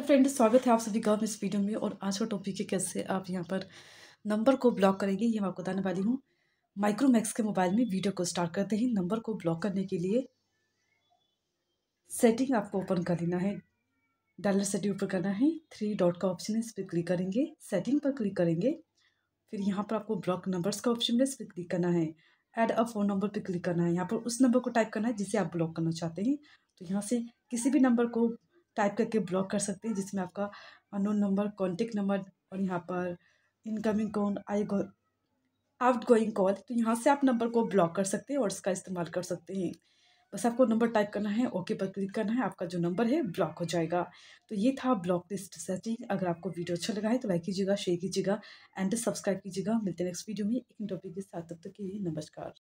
hello friend स्वागत है आप सभी का इस वीडियो में और आज का टॉपिक है कैसे आप यहाँ पर नंबर को ब्लॉक करेंगे ये मैं आपको बताने वाली हूँ माइक्रोमैक्स के मोबाइल में वीडियो को स्टार्ट करते ही नंबर को ब्लॉक करने के लिए सेटिंग आपको ओपन कर लेना है डायलर सेटिंग ऊपर करना है थ्री डॉट का ऑप्शन है इस पर क्लिक करेंगे सेटिंग पर क्लिक करेंगे फिर यहाँ पर आपको ब्लॉक नंबर्स का ऑप्शन है इस पर क्लिक करना है एड अ फ़ोन नंबर पर क्लिक करना है यहाँ पर उस नंबर को टाइप करना है जिसे आप ब्लॉक करना चाहते हैं तो यहाँ से किसी भी नंबर को टाइप करके ब्लॉक कर सकते हैं जिसमें आपका अनोन नंबर कॉन्टेक्ट नंबर और यहाँ पर इनकमिंग कॉल आई आउट गोइंग कॉल तो यहाँ से आप नंबर को ब्लॉक कर सकते हैं और इसका इस्तेमाल कर सकते हैं बस आपको नंबर टाइप करना है ओके पर क्लिक करना है आपका जो नंबर है ब्लॉक हो जाएगा तो ये था ब्लॉक लिस्ट सेटिंग अगर आपको वीडियो अच्छा लगा है तो लाइक कीजिएगा शेयर कीजिएगा एंड सब्सक्राइब कीजिएगा मिलते हैं नेक्स्ट वीडियो में एक टॉपिक के साथ तब तक के लिए नमस्कार